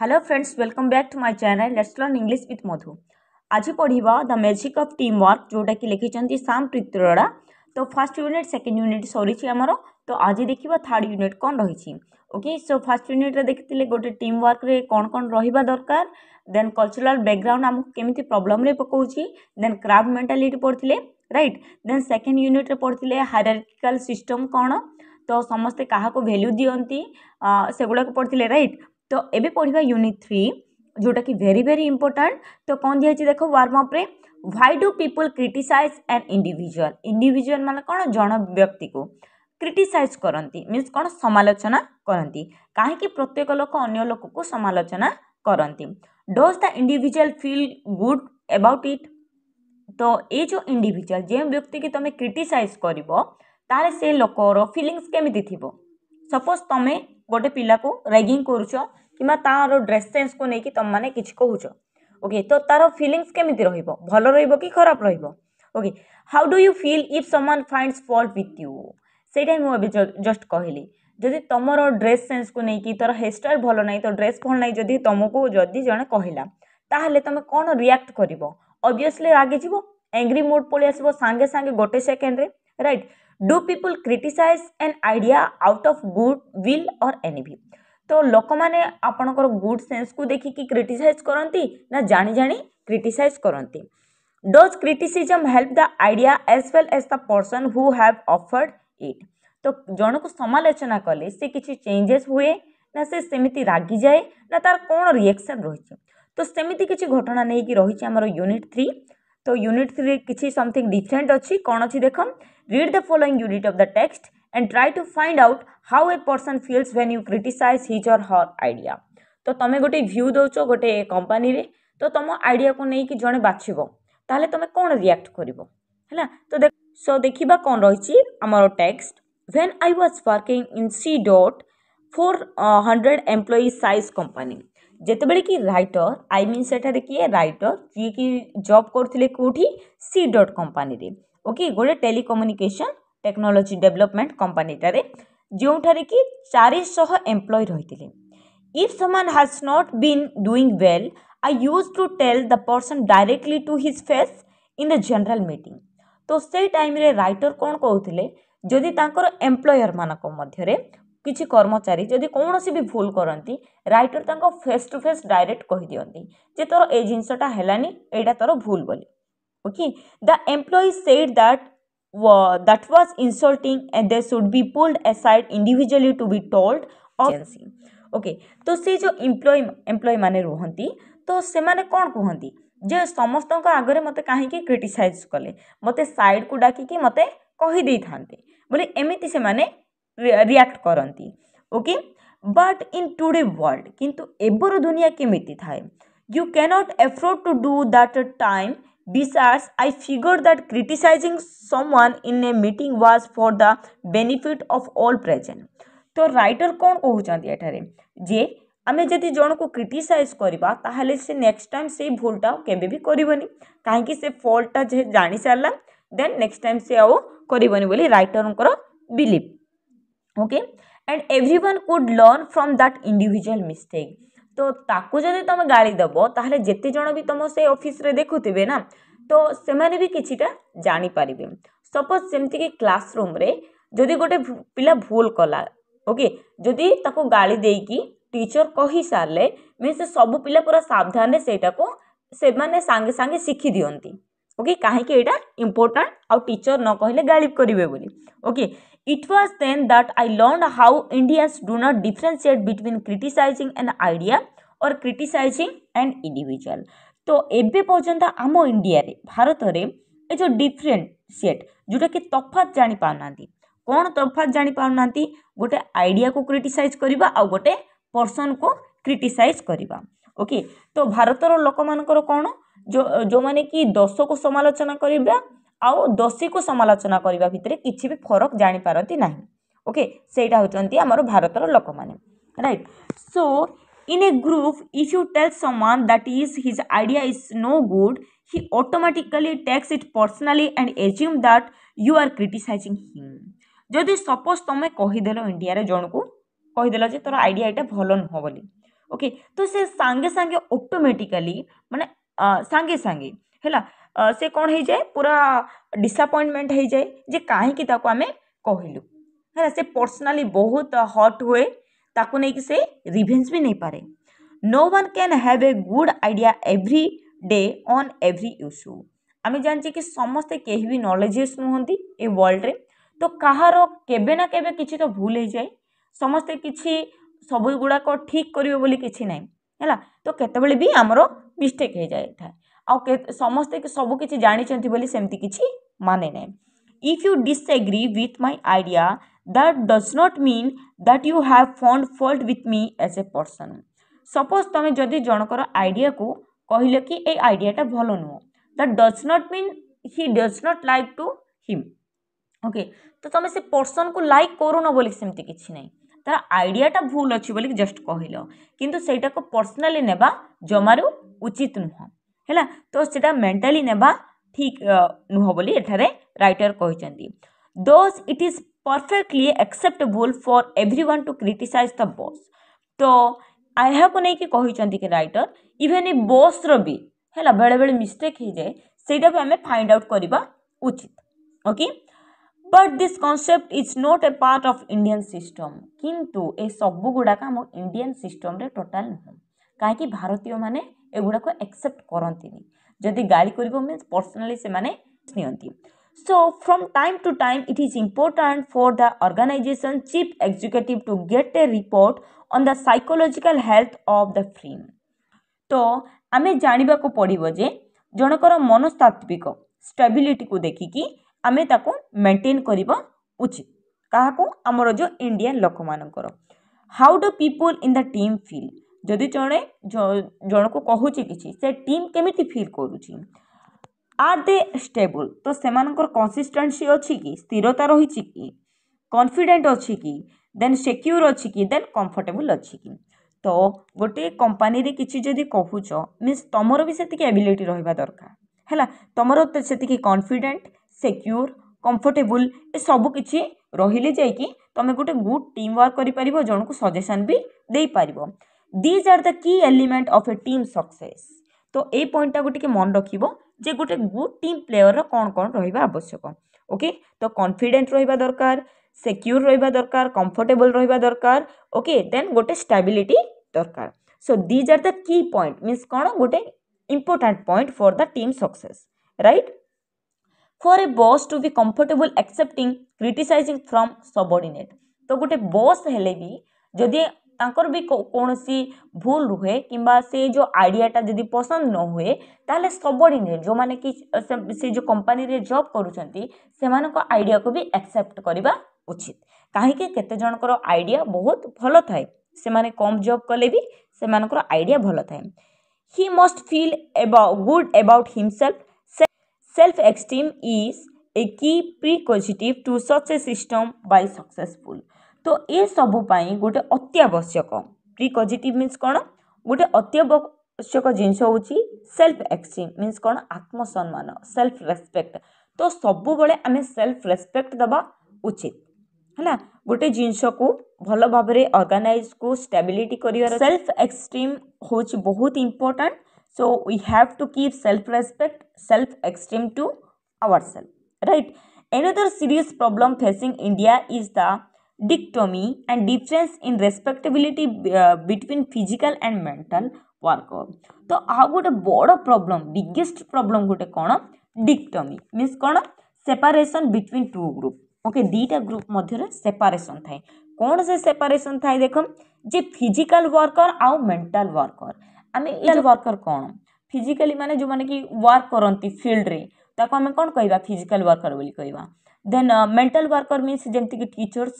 Hello friends welcome back to my channel let's learn English with Madhu आज पढ़ा the magic of team work जोटा कि लिखी साम प्रीतरा तो फर्स्ट यूनिट सेकंड यूनिट सरी तो आज देखिए थर्ड यूनिट कौन रही ओके सो फर्स्ट यूनिट देखी गोटे टीम वर्क कौन कौन रहा दरकार देन कल्चराल बैकग्राउंड आमको केमी प्रोब्लम पकाऊँगी देन क्राफ मेन्टालीटी पढ़ते रईट देन सेकेंड यूनिट पढ़ते हायरिकाल सिटम कौन तो समस्ते क्या भैल्यू दिखती से गुड़ाक पढ़ते रईट तो ये पढ़ा यूनिट थ्री जोटा कि भेरी भेरी इंपोर्टाट तो कौन दिखाई देख वार्मअप्रे why do people criticize an individual individual मैंने कौन जन व्यक्ति को क्रिटिसाइज करती मीनस कौन समालोचना करती कहीं प्रत्येक लोक अगर लोक को समालोचना करती does the individual feel good about it तो ये जो इंडिजुआल जो व्यक्ति की तुम्हें क्रिटिसाइज कर लोकर फिलिंगस केमी थी सपोज तुम्हें ଗୋଟେ ପିଲାକୁ ରେଗିଂ କରୁଛ କିମ୍ବା ତା'ର ଡ୍ରେସ୍ ସେନ୍ସକୁ ନେଇକି ତୁମମାନେ କିଛି କହୁଛ ଓକେ ତ ତା'ର ଫିଲିଙ୍ଗସ୍ କେମିତି ରହିବ ଭଲ ରହିବ କି ଖରାପ ରହିବ okay how do you feel if someone finds fault with you ସେଇଟା ମୁଁ ଏବେ ଜଷ୍ଟ କହିଲି ଯଦି ତୁମର ଡ୍ରେସ୍ ସେନ୍ସକୁ ନେଇକି ତା'ର ହେୟାର ଷ୍ଟାଇଲ୍ ଭଲ ନାହିଁ ତ ଡ୍ରେସ୍ ଭଲ ନାହିଁ ଯଦି ତୁମକୁ ଯଦି ଜଣେ କହିଲା ତାହେଲେ ତୁମେ କ'ଣ ରିଆକ୍ଟ କରିବ ଅବଭିୟସ୍ଲି ରାଗିଯିବ ଏଙ୍ଗ୍ରି ମୁଡ଼୍ ପଳେଇ ଆସିବ ସାଙ୍ଗେ ସାଙ୍ଗେ ଗୋଟେ ସେକେଣ୍ଡରେ right do people criticize an idea out of good will or any तो लोक मैंने आपण गुड सेन्स को देखिक क्रिटिसाइज करती ना जाणी जाणी क्रिटिसाइज करती does criticism help the idea as well as the person who have offered it तो जन को समालोचना कले से किसी चेंजेस हुए ना से सेमती रागी जाए ना तार कौन रिएक्शन रही तो सेमती किसी घटना नहीं कि रही यूनिट थ्री ତ ୟୁନିଟ୍ ଥ୍ରୀରେ କିଛି ସମଥିଙ୍ଗ ଡିଫରେଣ୍ଟ ଅଛି କ'ଣ ଅଛି ଦେଖ read the following unit of the text and try to find out how a person feels when you criticize his or her idea ତ ତୁମେ ଗୋଟେ ଭ୍ୟୁ ଦେଉଛ ଗୋଟେ କମ୍ପାନୀରେ ତ ତୁମ ଆଇଡ଼ିଆକୁ ନେଇକି ଜଣେ ବାଛିବ ତାହେଲେ ତୁମେ କ'ଣ ରିଆକ୍ଟ କରିବ ହେଲା ତ ଦେଖ ସୋ ଦେଖିବା କ'ଣ ରହିଛି ଆମର text when I was working in C dot four hundred employee size company ଯେତେବେଳେ କି ରାଇଟର୍ ଆଇ ମିନ୍ ସେଠାରେ କିଏ ରାଇଟର୍ ଯିଏକି ଜବ୍ କରୁଥିଲେ କେଉଁଠି ସି ଡଟ୍ କମ୍ପାନୀରେ ଓକେ ଗୋଟେ ଟେଲିକମ୍ୟୁନିକେସନ୍ ଟେକ୍ନୋଲୋଜି ଡେଭଲପମେଣ୍ଟ କମ୍ପାନୀଟାରେ ଯେଉଁଠାରେ କି ଚାରିଶହ ଏମ୍ପ୍ଲୟ ରହିଥିଲେ if someone has not been doing well I use to tell the person directly to his face in the general meeting ତ ସେଇ ଟାଇମ୍ରେ ରାଇଟର୍ କ'ଣ କହୁଥିଲେ ଯଦି ତାଙ୍କର ଏମ୍ପ୍ଲୟର୍ମାନଙ୍କ ମଧ୍ୟରେ କିଛି କର୍ମଚାରୀ ଯଦି କୌଣସି ବି ଭୁଲ କରନ୍ତି ରାଇଟର୍ ତାଙ୍କ ଫେସ୍ ଟୁ ଫେସ୍ ଡାଇରେକ୍ଟ କହିଦିଅନ୍ତି ଯେ ତୋର ଏଇ ଜିନିଷଟା ହେଲାନି ଏଇଟା ତୋର ଭୁଲ ବୋଲି okay the employee said that that was insulting and they should be pulled aside individually to be told agency okay ତ ସେଇ ଯେଉଁ ଏମ୍ପ୍ଲୟି ଏମ୍ପ୍ଲୟିମାନେ ରୁହନ୍ତି ତ ସେମାନେ କ'ଣ କୁହନ୍ତି ଯେ ସମସ୍ତଙ୍କ ଆଗରେ ମୋତେ କାହିଁକି କ୍ରିଟିସାଇଜ୍ କଲେ ମୋତେ ସାଇଡ଼୍କୁ ଡାକିକି ମୋତେ କହିଦେଇଥାନ୍ତେ ବୋଲି ଏମିତି ସେମାନେ रिएक्ट करती okay but in today world किंतु एवर दुनिया केमी थाए you cannot afford to do that time बिसार्स I figure that criticizing someone in a meeting was for the benefit of all present तो राइटर कौन कहते जे आम जब जन को क्रिटिसाइज करवा नेक्स्ट टाइम से भूलटा के करनी कहीं फल्टा जे जा सारा देन नेक्स्ट टाइम से आउ कर writer believe okay and everyone could learn from that individual mistake ତ ତାକୁ ଯଦି ତୁମେ ଗାଳି ଦେବ ତାହେଲେ ଯେତେ ଜଣ ବି ତୁମ ସେ ଅଫିସ୍ରେ ଦେଖୁଥିବେ ନା ତ ସେମାନେ ବି କିଛିଟା ଜାଣିପାରିବେ ସପୋଜ୍ ସେମିତିକି କ୍ଲାସ୍ରୁମ୍ରେ ଯଦି ଗୋଟେ ପିଲା ଭୁଲ କଲା ଓକେ ଯଦି ତାକୁ ଗାଳି ଦେଇକି ଟିଚର କହିସାରିଲେ ମିନ୍ସ ସେ ସବୁ ପିଲା ପୁରା ସାବଧାନରେ ସେଇଟାକୁ ସେମାନେ ସାଙ୍ଗେ ସାଙ୍ଗେ ଶିଖିଦିଅନ୍ତି ଓକେ କାହିଁକି ଏଇଟା ଇମ୍ପୋର୍ଟାଣ୍ଟ ଆଉ ଟିଚର୍ ନ କହିଲେ ଗାଳିବ୍ କରିବେ ବୋଲି okay It was then that I learned how Indians do not differentiate between criticizing an idea or criticizing an individual. তো এবে পর্যন্ত আম ইন্ডিয়ারে ভারতরে এ যে ডিফরেন্সিয়েট যেটাকি তফাত জাঁপারু না কোণ তফাত জাঁপারু না গোটে আইডিয়া কু ক্রিটিসাইজ করা আউ গোটে পর্সন কু ক্রিটিসাইজ করা ওকে তো ভারতর লোক মানকর কোণ ଯେଉଁମାନେ କି ଦୋଷକୁ ସମାଲୋଚନା କରିବା ଆଉ ଦୋଷୀକୁ ସମାଲୋଚନା କରିବା ଭିତରେ କିଛି ବି ଫରକ ଜାଣିପାରନ୍ତି ନାହିଁ ଓକେ ସେଇଟା ହେଉଛନ୍ତି ଆମର ଭାରତର ଲୋକମାନେ right so In a group, if you tell someone that is his idea is no good, he automatically takes it personally and assume that you are criticizing him. ଯଦି ସପୋଜ୍ ତୁମେ କହିଦେଲ ଇଣ୍ଡିଆରେ ଜଣକୁ କହିଦେଲ ଯେ ତୋର ଆଇଡ଼ିଆ ଏଇଟା ଭଲ ନୁହଁ ବୋଲି ଓକେ ତ ସେ ସାଙ୍ଗେ ସାଙ୍ଗେ ଅଟୋମେଟିକାଲି ମାନେ ସାଙ୍ଗେ ସାଙ୍ଗେ ହେଲା ସେ କ'ଣ ହେଇଯାଏ ପୁରା ଡିସଆପଏଣ୍ଟମେଣ୍ଟ ହେଇଯାଏ ଯେ କାହିଁକି ତାକୁ ଆମେ କହିଲୁ ହେଲା ସେ ପର୍ସନାଲି ବହୁତ ହଟ୍ ହୁଏ ତାକୁ ନେଇକି ସେ ରିଭେଞ୍ଜ ବି ନେଇପାରେ no one can have a good idea every day on every issue ଆମେ ଜାଣିଛେ କି ସମସ୍ତେ କେହି ବି ନଲେଜେସ୍ ନୁହନ୍ତି ଏ ୱାର୍ଲଡ଼ରେ ତ କାହାର କେବେ ନା କେବେ କିଛି ତ ଭୁଲ ହେଇଯାଏ ସମସ୍ତେ କିଛି ସବୁଗୁଡ଼ାକ ଠିକ୍ କରିବେ ବୋଲି କିଛି ନାହିଁ ହେଲା ତ କେତେବେଳେ ବି ଆମର ମିଷ୍ଟେକ୍ ହେଇଯାଇଥାଏ ଆଉ ସମସ୍ତେ ସବୁ କିଛି ଜାଣିଛନ୍ତି ବୋଲି ସେମିତି କିଛି ମାନେ ନାହିଁ if you disagree with my idea that does not mean that you have found fault with me as a person suppose ତୁମେ ଯଦି ଜଣଙ୍କର ଆଇଡ଼ିଆକୁ କହିଲ କି ଏଇ ଆଇଡ଼ିଆଟା ଭଲ ନୁହଁ that does not mean he does not like to him okay ତ ତୁମେ ସେ ପର୍ସନ୍କୁ ଲାଇକ୍ କରୁନ ବୋଲି ସେମିତି କିଛି ନାହିଁ तार आईडिया भूल अच्छी जस्ट कहल कितु से पर्सनाली ने जमार उचित नुह है तो सीटा मेन्टाली ने ठीक नुह बोली रईटर कहते those it is perfectly acceptable for everyone to criticize the boss तो यह नहीं कि रईटर इवेन इ बस्र भी है बेले बेले मिस्टेक हो जाए सही आम फाइंड आउट करवा उचित okay okay? But this concept is not a part of Indian system କିନ୍ତୁ ଏ ସବୁ ଗୁଡ଼ାକ ଆମ ଇଣ୍ଡିଆନ୍ ସିଷ୍ଟମ୍ରେ ଟୋଟାଲ୍ ନୁହଁ କାହିଁକି ଭାରତୀୟମାନେ ଏଗୁଡ଼ାକୁ ଆକ୍ସେପ୍ଟ କରନ୍ତିନି ଯଦି ଗାଳି କରିବ ମିନ୍ସ ପର୍ସନାଲି ସେମାନେ ନିଅନ୍ତି so from time to time it is important for the organisation chief executive to get a report on the psychological health of the film ତ ଆମେ ଜାଣିବାକୁ ପଡ଼ିବ ଯେ ଜଣଙ୍କର ମନସ୍ତାତ୍ତ୍ୱିକ ଷ୍ଟେବିଲିଟିକୁ ଦେଖିକି ଆମେ ତାକୁ ମେଣ୍ଟେନ୍ କରିବା ଉଚିତ କାହାକୁ ଆମର ଯେଉଁ ଇଣ୍ଡିଆନ୍ ଲୋକମାନଙ୍କର how do people in the team feel ଯଦି ଜଣେ ଜଣକୁ କହୁଛି କିଛି ସେ ଟିମ୍ କେମିତି ଫିଲ୍ କରୁଛି ଆର୍ ଦେ ଷ୍ଟେବୁଲ୍ ତ ସେମାନଙ୍କର କନସିଷ୍ଟାନ୍ସି ଅଛି କି ସ୍ଥିରତା ରହିଛି କି କନଫିଡେଣ୍ଟ ଅଛି କି ଦେନ୍ ସିକ୍ୟୁର୍ ଅଛି କି ଦେନ୍ କମ୍ଫର୍ଟେବୁଲ୍ ଅଛି କି ତ ଗୋଟିଏ କମ୍ପାନୀରେ କିଛି ଯଦି କହୁଛ ମିନ୍ସ ତୁମର ବି ସେତିକି ଆବିଲିଟି ରହିବା ଦରକାର ହେଲା ତୁମର ସେତିକି କନଫିଡେଣ୍ଟ ସେକ୍ୟୁର କମ୍ଫର୍ଟେବୁଲ୍ ଏସବୁ କିଛି ରହିଲେ ଯାଇକି ତୁମେ ଗୋଟେ ଗୁଡ୍ ଟିମ୍ ୱାର୍କ କରିପାରିବ ଜଣକୁ ସଜେସନ୍ ବି ଦେଇପାରିବ these are the key element of a team success ତ ଏଇ ପଏଣ୍ଟଟାକୁ ଟିକେ ମନେ ରଖିବ ଯେ ଗୋଟେ ଗୁଡ୍ ଟିମ୍ ପ୍ଲେୟରର କ'ଣ କ'ଣ ରହିବା ଆବଶ୍ୟକ ଓକେ ତ କନଫିଡେଣ୍ଟ ରହିବା ଦରକାର ସେକ୍ୟୁର ରହିବା ଦରକାର କମ୍ଫର୍ଟେବୁଲ୍ ରହିବା ଦରକାର ଓକେ ଦେନ୍ ଗୋଟେ ଷ୍ଟାବିଲିଟି ଦରକାର ସୋ ଦିଜ୍ ଆର୍ ଦ କି ପଏଣ୍ଟ ମିନ୍ସ କ'ଣ ଗୋଟେ important point for the team success right for a boss to be comfortable accepting criticizing from subordinate ତ ଗୋଟେ ବସ୍ ହେଲେ ବି ଯଦି ତାଙ୍କର ବି କୌଣସି ଭୁଲ ରୁହେ କିମ୍ବା ସେ ଯେଉଁ ଆଇଡ଼ିଆଟା ଯଦି ପସନ୍ଦ ନ ହୁଏ ତାହେଲେ ସବର୍ଡ଼ିନେଟ୍ ଯେଉଁମାନେ କି ସେ ଯେଉଁ କମ୍ପାନୀରେ ଜବ୍ କରୁଛନ୍ତି ସେମାନଙ୍କ ଆଇଡ଼ିଆକୁ ବି ଆକ୍ସେପ୍ଟ କରିବା ଉଚିତ କାହିଁକି କେତେ ଜଣଙ୍କର ଆଇଡ଼ିଆ ବହୁତ ଭଲ ଥାଏ ସେମାନେ କମ୍ ଜବ୍ କଲେ ବି ସେମାନଙ୍କର ଆଇଡ଼ିଆ ଭଲ ଥାଏ he must feel good about himself Self esteem is a key prerequisite to such a system by successful. তো ଏସବୁ ପାଇଁ ଗୋଟେ ଅତ୍ୟାବଶ୍ୟକ ପ୍ରିକଜିଟିଭ୍ ମିନ୍ସ କ'ଣ ଗୋଟେ ଅତ୍ୟାବଶ୍ୟକ ଜିନିଷ ହେଉଛି ସେଲ୍ଫ ଏକ୍ସଟିମ୍ ମିନ୍ସ କ'ଣ ଆତ୍ମସମ୍ମାନ ସେଲ୍ଫ ରେସ୍ପେକ୍ଟ ତ ସବୁବେଳେ ଆମେ ସେଲ୍ଫ ରେସ୍ପେକ୍ଟ ଦେବା ଉଚିତ ହେଲା ଗୋଟେ ଜିନିଷକୁ ଭଲ ଭାବରେ ଅର୍ଗାନାଇଜ୍କୁ ଷ୍ଟାବିଲିଟି କରିବାର ସେଲ୍ଫ ଏକ୍ସଟିମ୍ ହେଉଛି ବହୁତ important So we have to keep self-respect, self-esteem to ourselves, right? Another serious problem facing India is the dichotomy and difference in respectability uh, between physical and mental work. तो आ गोटे बड़ problem biggest problem गोटे कौन dichotomy means कौन separation between two group okay दुईटा group मध्य separation थाए कौन से सेपारेसन थाए देख जे फिजिकल वर्कर आउ मेंटल वर्कर ଆମେ ଇଣ୍ଟାଲ ୱାର୍କର କ'ଣ ଫିଜିକାଲି ମାନେ ଯେଉଁମାନେ କି ୱାର୍କ କରନ୍ତି ଫିଲ୍ଡରେ ତାକୁ ଆମେ କ'ଣ କହିବା ଫିଜିକାଲ ୱାର୍କର ବୋଲି କହିବା ଦେନ୍ ମେଣ୍ଟାଲ ୱାର୍କର ମିନ୍ସ ଯେମିତିକି ଟିଚର୍ସ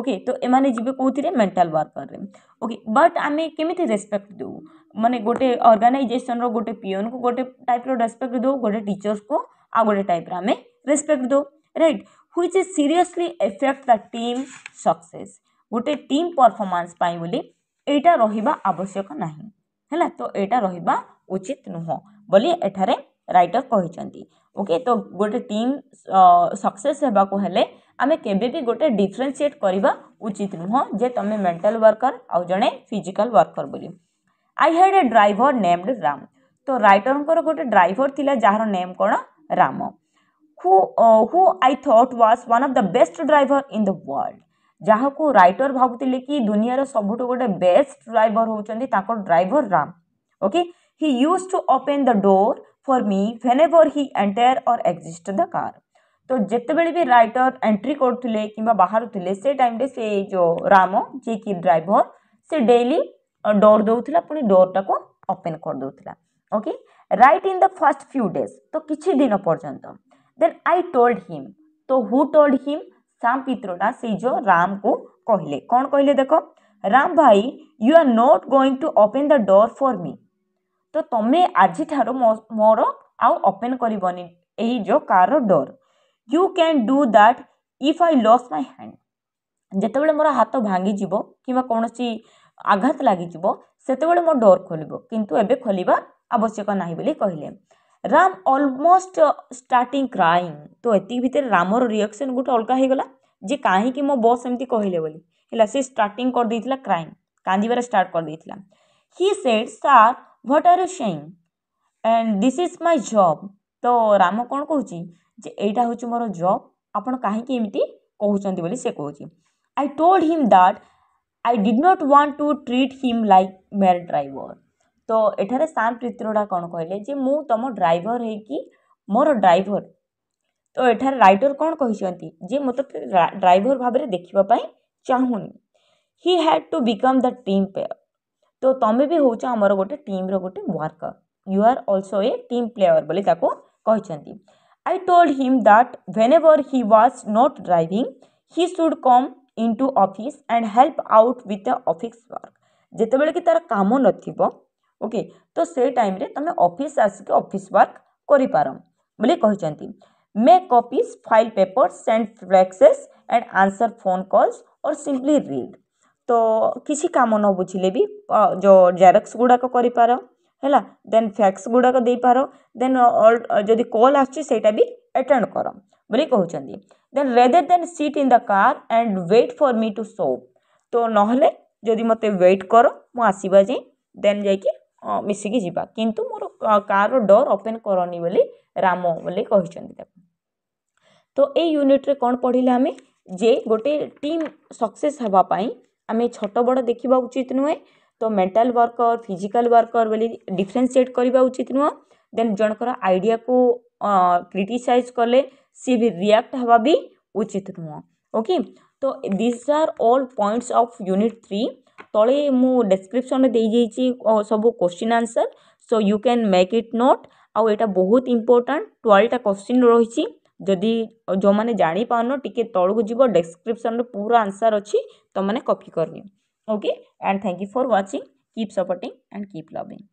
ଓକେ ତ ଏମାନେ ଯିବେ କେଉଁଥିରେ ମେଣ୍ଟାଲ ୱାର୍କରରେ ଓକେ ବଟ୍ ଆମେ କେମିତି ରେସ୍ପେକ୍ଟ ଦେଉ ମାନେ ଗୋଟେ ଅର୍ଗାନାଇଜେସନର ଗୋଟେ ପିଅନକୁ ଗୋଟେ ଟାଇପ୍ର ରେସ୍ପେକ୍ଟ ଦେଉ ଗୋଟେ ଟିଚର୍ସକୁ ଆଉ ଗୋଟେ ଟାଇପ୍ର ଆମେ ରେସ୍ପେକ୍ଟ ଦେଉ right which is seriously effect the team success ଗୋଟେ ଟିମ୍ ପରଫର୍ମାନ୍ସ ପାଇଁ ବୋଲି ଏଇଟା ରହିବା ଆବଶ୍ୟକ ନାହିଁ है तो यहाँ रहा उचित नुह बोली रटर कही ओके तो गोटे टीम सक्सेवाकूमें केवी गोटे डिफरेनसीएट करवा उचित नुह जे तुम्हें मेन्टाल वर्कर आउ जड़े फिजिकाल वर्कर बोल आई हाड ए ड्राइवर नेमड राम तो रटर गोटे ड्राइवर थी जार नेम कौन Ram who who I thought was one of the best driver in the world जहाँ को रईटर भावुले कि दुनिया सबुठ गोटे बेस्ट ड्राइवर होकर driver Ram okay he used to open the door for me whenever he enter or exist the car तो जिते भी रईटर एंट्री करुले कि बाहर थे से टाइम से जो राम जी कि ड्राइवर से डेली डोर दौला पुणी डोर टाक ओपेन करदे okay right in the first few days तो किसी दिन पर्यटन देन आई टोल्ड हिम तो हु टोल्ड हिम ସାମ ପିତ୍ରଟା ସେଇ ଯେଉଁ ରାମକୁ କହିଲେ କ'ଣ କହିଲେ ଦେଖ ରାମ ଭାଇ you are not going to open the door for me ତ ତମେ ଆଜିଠାରୁ ମୋ ମୋର ଆଉ ଓପେନ୍ କରିବନି ଏହି ଯେଉଁ କାର୍ର door you can do that if I lose my hand ଯେତେବେଳେ ମୋର ହାତ ଭାଙ୍ଗିଯିବ କିମ୍ବା କୌଣସି ଆଘାତ ଲାଗିଯିବ ସେତେବେଳେ ମୋ ଡୋର୍ ଖୋଲିବ କିନ୍ତୁ ଏବେ ଖୋଲିବା ଆବଶ୍ୟକ ନାହିଁ ବୋଲି କହିଲେ ରାମ ଅଲମୋଷ୍ଟ ଷ୍ଟାର୍ଟିଂ କ୍ରାଇଂ ତ ଏତିକି ଭିତରେ ରାମର ରିଆକ୍ସନ୍ ଗୋଟେ ଅଲଗା ହେଇଗଲା ଯେ କାହିଁକି ମୋ ବସ୍ ଏମିତି କହିଲେ ବୋଲି ହେଲା ସେ ଷ୍ଟାର୍ଟିଂ କରିଦେଇଥିଲା କ୍ରାଇମ୍ କାନ୍ଦିବାରେ ଷ୍ଟାର୍ଟ କରିଦେଇଥିଲା he said sir what are you saying and this is my job ତ ରାମ କ'ଣ କହୁଛି ଯେ ଏଇଟା ହେଉଛି ମୋର ଜବ୍ ଆପଣ କାହିଁକି ଏମିତି କହୁଛନ୍ତି ବୋଲି ସେ କହୁଛି I told him that I did not want to treat him like mere driver तो यठार सार पृथ्वीटा कौन कहले मु तुम ड्राइवर है मोर ड्राइवर तो यठार रटर कौन कही मत ड्राइवर भाव देखापी चाहूनी he had to become the team player तो तुम्हें भी हूँ आम गोटे टीम रोटे worker you are also a team player बोली I told him that whenever he was not driving he should come into office and help out with office work जिते बार कम न ओके तो से time तुम office आसिक office work कर make copies file paper send faxes and answer phone calls और simply read तो किसी कम न बुझे भी जो जेरक्स गुड़ाक कर पार है देन फैक्स गुड़ाक दे पार देन जब कल आसटा भी एटेड कर बोली कहते then rather than sit in the car and wait for me to show तो नदी मत वेट कर मुसवा जाए देन जा ମିଶିକି ଯିବା କିନ୍ତୁ ମୋର କାର୍ର ଡୋର୍ ଓପେନ୍ କରନି ବୋଲି ରାମ ବୋଲି କହିଛନ୍ତି ତାକୁ ତ ଏଇ ୟୁନିଟ୍ରେ କ'ଣ ପଢ଼ିଲେ ଆମେ ଯେ ଗୋଟେ ଟିମ୍ ସକ୍ସେସ୍ ହେବା ପାଇଁ ଆମେ ଛୋଟ ବଡ଼ ଦେଖିବା ଉଚିତ ନୁହେଁ ତ ମେଣ୍ଟାଲ୍ ୱାର୍କର୍ ଫିଜିକାଲ୍ ୱାର୍କର୍ ବୋଲି ଡିଫରେନ୍ସିଏଟ୍ କରିବା ଉଚିତ ନୁହଁ ଦେନ୍ ଜଣଙ୍କର ଆଇଡ଼ିଆକୁ କ୍ରିଟିସାଇଜ୍ କଲେ ସିଏ ବି ରିଆକ୍ଟ ହେବା ବି ଉଚିତ ନୁହଁ ଓକେ ତ this are all points of unit three ତଳେ ମୁଁ ଡେସ୍କ୍ରିପସନ୍ରେ ଦେଇଯାଇଛି ସବୁ question answer so you can make it note ଆଉ ଏଇଟା ବହୁତ ଇମ୍ପୋର୍ଟାଣ୍ଟ ଟ୍ୱେଲ୍ଭଟା କୋଶ୍ଚିନ୍ ରହିଛି ଯଦି ଯେଉଁମାନେ ଜାଣିପାରୁନ ଟିକେ ତଳକୁ ଯିବ ଡେସ୍କ୍ରିପସନ୍ରେ ପୁରା ଆନ୍ସର୍ ଅଛି ତୁମମାନେ କପି କରିନିଅ okay and thank you for watching keep supporting and keep loving